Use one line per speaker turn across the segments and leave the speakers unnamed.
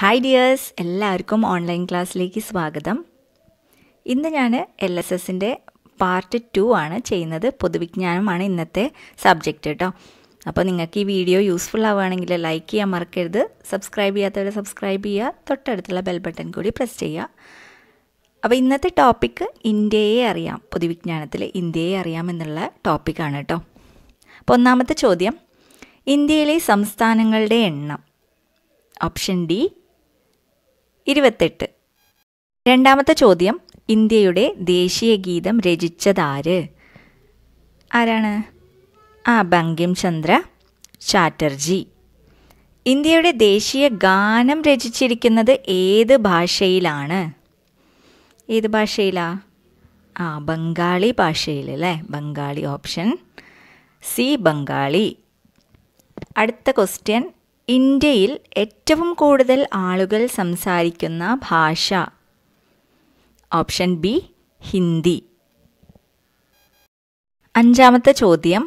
hi dears എല്ലാവർക്കും online ക്ലാസ്സിലേക്ക് സ്വാഗതം ഇന്ന് ഞാൻ എൽ എസ് എസിൻ്റെ പാർട്ട് ടു ആണ് ചെയ്യുന്നത് പൊതുവിജ്ഞാനമാണ് ഇന്നത്തെ സബ്ജക്റ്റ് കേട്ടോ അപ്പോൾ നിങ്ങൾക്ക് ഈ വീഡിയോ യൂസ്ഫുൾ ആവുകയാണെങ്കിൽ ലൈക്ക് ചെയ്യാൻ മറക്കരുത് സബ്സ്ക്രൈബ് ചെയ്യാത്തവർ സബ്സ്ക്രൈബ് ചെയ്യുക തൊട്ടടുത്തുള്ള ബെൽ ബട്ടൺ കൂടി പ്രസ് ചെയ്യുക അപ്പോൾ ഇന്നത്തെ ടോപ്പിക്ക് ഇന്ത്യയെ അറിയാം പൊതുവിജ്ഞാനത്തിൽ ഇന്ത്യയെ അറിയാം എന്നുള്ള ടോപ്പിക്കാണ് കേട്ടോ അപ്പോൾ ഒന്നാമത്തെ ചോദ്യം ഇന്ത്യയിലെ സംസ്ഥാനങ്ങളുടെ എണ്ണം ഓപ്ഷൻ ഡി ഇരുപത്തെട്ട് രണ്ടാമത്തെ ചോദ്യം ഇന്ത്യയുടെ ദേശീയ ഗീതം രചിച്ചതാര് ആരാണ് ആ ബങ്കിം ചന്ദ്ര ചാറ്റർജി ഇന്ത്യയുടെ ദേശീയ ഗാനം രചിച്ചിരിക്കുന്നത് ഏത് ഭാഷയിലാണ് ഏത് ഭാഷയിലാ ആ ബംഗാളി ഭാഷയിൽ അല്ലേ ബംഗാളി ഓപ്ഷൻ സി ബംഗാളി അടുത്ത ക്വസ്റ്റ്യൻ ഇന്ത്യയിൽ ഏറ്റവും കൂടുതൽ ആളുകൾ സംസാരിക്കുന്ന ഭാഷ ഓപ്ഷൻ ബി ഹിന്ദി അഞ്ചാമത്തെ ചോദ്യം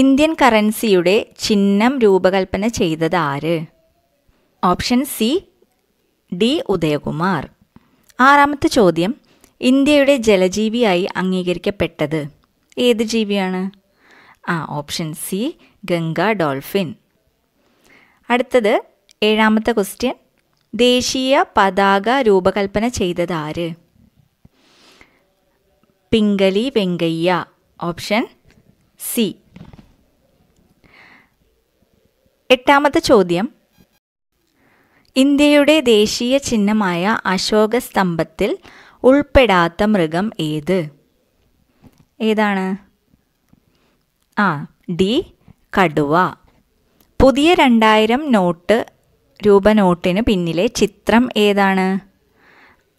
ഇന്ത്യൻ കറൻസിയുടെ ചിഹ്നം രൂപകൽപ്പന ചെയ്തത് ആര് ഓപ്ഷൻ സി ഡി ഉദയകുമാർ ആറാമത്തെ ചോദ്യം ഇന്ത്യയുടെ ജലജീവിയായി അംഗീകരിക്കപ്പെട്ടത് ഏത് ജീവിയാണ് ആ ഓപ്ഷൻ സി ഗംഗ ഡോൾഫിൻ അടുത്തത് ഏഴാമത്തെ ക്വസ്റ്റ്യൻ ദേശീയ പതാക രൂപകൽപ്പന ചെയ്തത് ആര് പിംഗലി വെങ്കയ്യ ഓപ്ഷൻ സി എട്ടാമത്തെ ചോദ്യം ഇന്ത്യയുടെ ദേശീയ ചിഹ്നമായ അശോക സ്തംഭത്തിൽ ഉൾപ്പെടാത്ത മൃഗം ഏത് ഏതാണ് ആ ഡി കടുവ പുതിയ രണ്ടായിരം നോട്ട് രൂപ നോട്ടിന് പിന്നിലെ ചിത്രം ഏതാണ്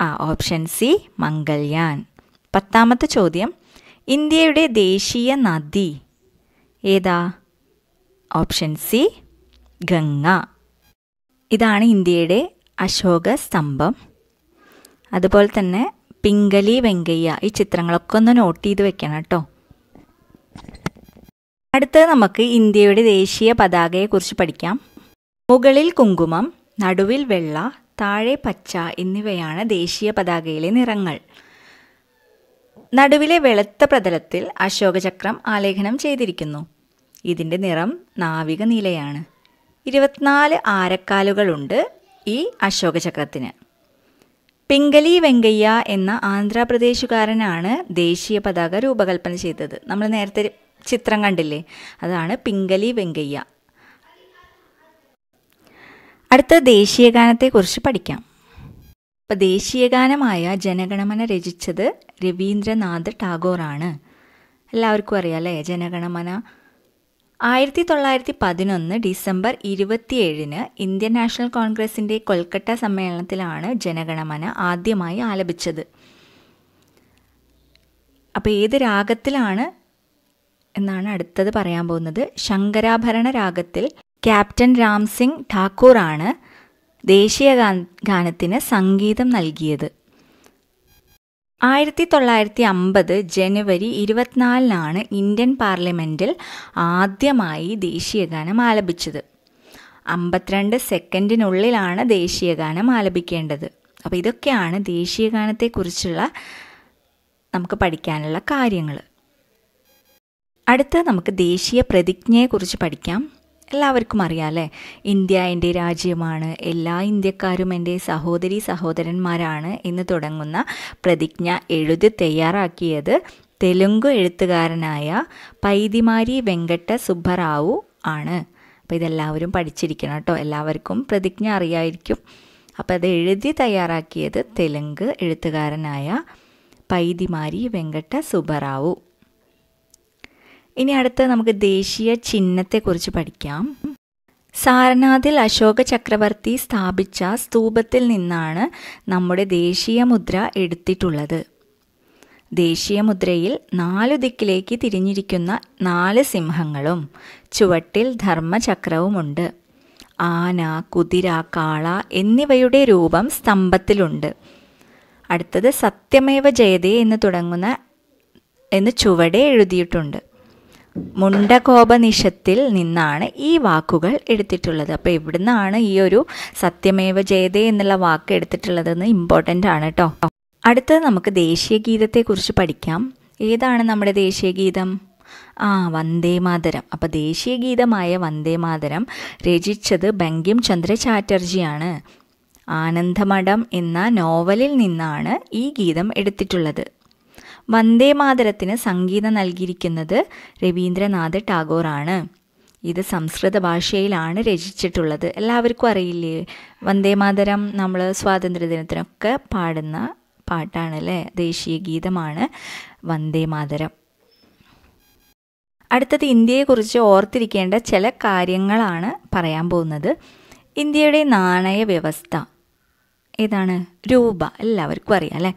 ആ ഓപ്ഷൻ സി മംഗൾയാൻ പത്താമത്തെ ചോദ്യം ഇന്ത്യയുടെ ദേശീയ നദി ഏതാ ഓപ്ഷൻ സി ഗംഗ ഇതാണ് ഇന്ത്യയുടെ അശോക സ്തംഭം അതുപോലെ തന്നെ പിംഗലി വെങ്കയ്യ ഈ ചിത്രങ്ങളൊക്കെ ഒന്ന് നോട്ട് ചെയ്ത് വെക്കണം കേട്ടോ അടുത്തത് നമുക്ക് ഇന്ത്യയുടെ ദേശീയ പതാകയെക്കുറിച്ച് പഠിക്കാം മുകളിൽ കുങ്കുമം നടുവിൽ വെള്ള താഴെ പച്ച എന്നിവയാണ് ദേശീയ പതാകയിലെ നിറങ്ങൾ നടുവിലെ വെളുത്ത പ്രതലത്തിൽ അശോകചക്രം ആലേഖനം ചെയ്തിരിക്കുന്നു ഇതിൻ്റെ നിറം നാവിക നീലയാണ് ഇരുപത്തിനാല് ആരക്കാലുകളുണ്ട് ഈ അശോകചക്രത്തിന് പിംഗലി വെങ്കയ്യ എന്ന ആന്ധ്രാപ്രദേശുകാരനാണ് ദേശീയ പതാക രൂപകൽപ്പന ചെയ്തത് നമ്മൾ നേരത്തെ ചിത്രം കണ്ടില്ലേ അതാണ് പിങ്കലി വെങ്കയ്യ അടുത്ത ദേശീയഗാനത്തെക്കുറിച്ച് പഠിക്കാം അപ്പോൾ ദേശീയഗാനമായ ജനഗണമന രചിച്ചത് രവീന്ദ്രനാഥ് ടാഗോറാണ് എല്ലാവർക്കും അറിയാം അല്ലേ ജനഗണമന ആയിരത്തി തൊള്ളായിരത്തി പതിനൊന്ന് ഡിസംബർ ഇരുപത്തിയേഴിന് ഇന്ത്യൻ നാഷണൽ കോൺഗ്രസിൻ്റെ കൊൽക്കത്ത സമ്മേളനത്തിലാണ് ജനഗണമന ആദ്യമായി ആലപിച്ചത് അപ്പോൾ ഏത് രാഗത്തിലാണ് എന്നാണ് അടുത്തത് പറയാൻ പോകുന്നത് ശങ്കരാഭരണ രാഗത്തിൽ ക്യാപ്റ്റൻ രാം സിംഗ് ഠാക്കൂറാണ് ദേശീയ ഗാനത്തിന് സംഗീതം നൽകിയത് ആയിരത്തി തൊള്ളായിരത്തി അമ്പത് ജനുവരി ഇരുപത്തിനാലിനാണ് ഇന്ത്യൻ പാർലമെൻറ്റിൽ ആദ്യമായി ദേശീയഗാനം ആലപിച്ചത് അമ്പത്തിരണ്ട് സെക്കൻഡിനുള്ളിലാണ് ദേശീയഗാനം ആലപിക്കേണ്ടത് അപ്പോൾ ഇതൊക്കെയാണ് ദേശീയഗാനത്തെക്കുറിച്ചുള്ള നമുക്ക് പഠിക്കാനുള്ള കാര്യങ്ങൾ അടുത്ത നമുക്ക് ദേശീയ പ്രതിജ്ഞയെക്കുറിച്ച് പഠിക്കാം എല്ലാവർക്കും അറിയാമല്ലേ ഇന്ത്യ എൻ്റെ രാജ്യമാണ് എല്ലാ ഇന്ത്യക്കാരും എൻ്റെ സഹോദരി സഹോദരന്മാരാണ് എന്ന് തുടങ്ങുന്ന പ്രതിജ്ഞ എഴുതി തയ്യാറാക്കിയത് തെലുങ്ക് എഴുത്തുകാരനായ പൈതിമാരി വെങ്കട്ട സുബ്ബറാവു ആണ് അപ്പോൾ ഇതെല്ലാവരും പഠിച്ചിരിക്കണം കേട്ടോ എല്ലാവർക്കും പ്രതിജ്ഞ അറിയായിരിക്കും അപ്പോൾ അത് എഴുതി തയ്യാറാക്കിയത് തെലുങ്ക് എഴുത്തുകാരനായ പൈതിമാരി വെങ്കട്ട സുബ്ബറാവു ഇനി അടുത്ത് നമുക്ക് ദേശീയ ചിഹ്നത്തെക്കുറിച്ച് പഠിക്കാം സാരനാഥിൽ അശോക ചക്രവർത്തി സ്ഥാപിച്ച സ്തൂപത്തിൽ നിന്നാണ് നമ്മുടെ ദേശീയ മുദ്ര എടുത്തിട്ടുള്ളത് ദേശീയ മുദ്രയിൽ നാലു ദിക്കിലേക്ക് തിരിഞ്ഞിരിക്കുന്ന നാല് സിംഹങ്ങളും ചുവട്ടിൽ ധർമ്മചക്രവുമുണ്ട് ആന കുതിര കാള എന്നിവയുടെ രൂപം സ്തംഭത്തിലുണ്ട് അടുത്തത് സത്യമേവ ജയതേ എന്ന് തുടങ്ങുന്ന എന്ന് ചുവടെ എഴുതിയിട്ടുണ്ട് മുണ്ടകോപനിഷത്തിൽ നിന്നാണ് ഈ വാക്കുകൾ എടുത്തിട്ടുള്ളത് അപ്പോൾ ഇവിടുന്നാണ് ഈ ഒരു സത്യമേവ ജയതേ എന്നുള്ള വാക്ക് എടുത്തിട്ടുള്ളതെന്ന് ഇമ്പോർട്ടൻ്റ് ആണ് കേട്ടോ അടുത്തത് നമുക്ക് ദേശീയ ഗീതത്തെക്കുറിച്ച് പഠിക്കാം ഏതാണ് നമ്മുടെ ദേശീയ ഗീതം ആ വന്ദേ മാതരം അപ്പോൾ ദേശീയ ഗീതമായ വന്ദേ മാതരം രചിച്ചത് ബങ്കിം ചന്ദ്ര ചാറ്റർജിയാണ് ആനന്ദമഠം എന്ന നോവലിൽ നിന്നാണ് ഈ ഗീതം എടുത്തിട്ടുള്ളത് വന്ദേമാതരത്തിന് സംഗീതം നൽകിയിരിക്കുന്നത് രവീന്ദ്രനാഥ് ടാഗോറാണ് ഇത് സംസ്കൃത ഭാഷയിലാണ് രചിച്ചിട്ടുള്ളത് എല്ലാവർക്കും അറിയില്ലേ വന്ദേമാതരം നമ്മൾ സ്വാതന്ത്ര്യദിനത്തിനൊക്കെ പാടുന്ന പാട്ടാണ് അല്ലേ ദേശീയ ഗീതമാണ് വന്ദേമാതരം അടുത്തത് ഇന്ത്യയെക്കുറിച്ച് ഓർത്തിരിക്കേണ്ട ചില കാര്യങ്ങളാണ് പറയാൻ പോകുന്നത് ഇന്ത്യയുടെ നാണയ വ്യവസ്ഥ ഏതാണ് രൂപ എല്ലാവർക്കും അറിയാം അല്ലേ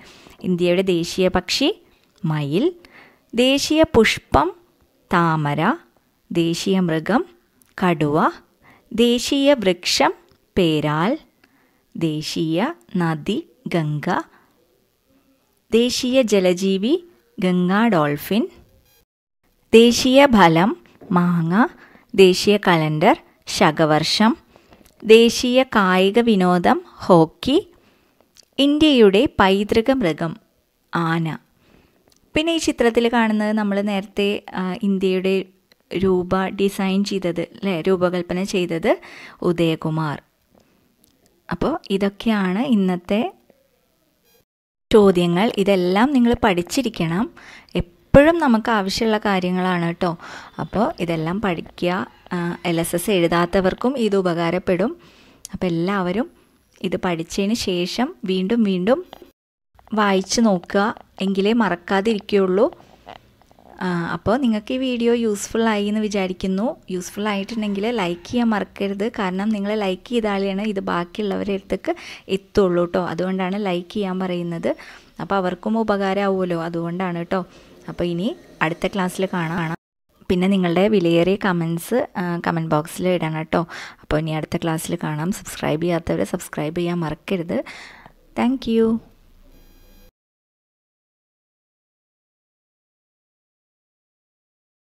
ഇന്ത്യയുടെ ദേശീയ പക്ഷി മയിൽ ദേശീയ പുഷ്പം താമര ദേശീയ മൃഗം കടുവ ദേശീയ വൃക്ഷം പേരാൽ ദേശീയ നദി ഗംഗ ദേശീയ ജലജീവി ഗംഗാ ഡോൾഫിൻ ദേശീയ ഫലം മാങ്ങ ദേശീയ കലണ്ടർ ശകവർഷം ദേശീയ കായിക വിനോദം ഹോക്കി ഇന്ത്യയുടെ പൈതൃക മൃഗം ആന പിന്നെ ഈ ചിത്രത്തിൽ കാണുന്നത് നമ്മൾ നേരത്തെ ഇന്ത്യയുടെ രൂപ ഡിസൈൻ ചെയ്തത് അല്ലേ രൂപകൽപ്പന ചെയ്തത് ഉദയകുമാർ അപ്പോൾ ഇതൊക്കെയാണ് ഇന്നത്തെ ചോദ്യങ്ങൾ ഇതെല്ലാം നിങ്ങൾ പഠിച്ചിരിക്കണം എപ്പോഴും നമുക്ക് ആവശ്യമുള്ള കാര്യങ്ങളാണ് കേട്ടോ അപ്പോൾ ഇതെല്ലാം പഠിക്കുക എൽ എസ് എസ് എഴുതാത്തവർക്കും ഇത് ഉപകാരപ്പെടും അപ്പോൾ എല്ലാവരും ഇത് പഠിച്ചതിന് ശേഷം വീണ്ടും വീണ്ടും വായിച്ചു നോക്കുക എങ്കിലേ മറക്കാതിരിക്കുകയുള്ളൂ അപ്പോൾ നിങ്ങൾക്ക് ഈ വീഡിയോ യൂസ്ഫുൾ ആയി എന്ന് വിചാരിക്കുന്നു യൂസ്ഫുൾ ആയിട്ടുണ്ടെങ്കിൽ ലൈക്ക് ചെയ്യാൻ മറക്കരുത് കാരണം നിങ്ങൾ ലൈക്ക് ചെയ്താലാണ് ഇത് ബാക്കിയുള്ളവരെ അടുത്തേക്ക് എത്തുള്ളൂ കേട്ടോ അതുകൊണ്ടാണ് ലൈക്ക് ചെയ്യാൻ പറയുന്നത് അപ്പോൾ അവർക്കും ഉപകാരമാവുമല്ലോ അതുകൊണ്ടാണ് കേട്ടോ അപ്പോൾ ഇനി അടുത്ത ക്ലാസ്സിൽ കാണാം പിന്നെ നിങ്ങളുടെ വിലയേറിയ കമൻസ് കമൻറ്റ് ബോക്സിൽ ഇടണം കേട്ടോ അപ്പോൾ ഇനി അടുത്ത ക്ലാസ്സിൽ കാണാം സബ്സ്ക്രൈബ് ചെയ്യാത്തവരെ സബ്സ്ക്രൈബ് ചെയ്യാൻ മറക്കരുത് താങ്ക്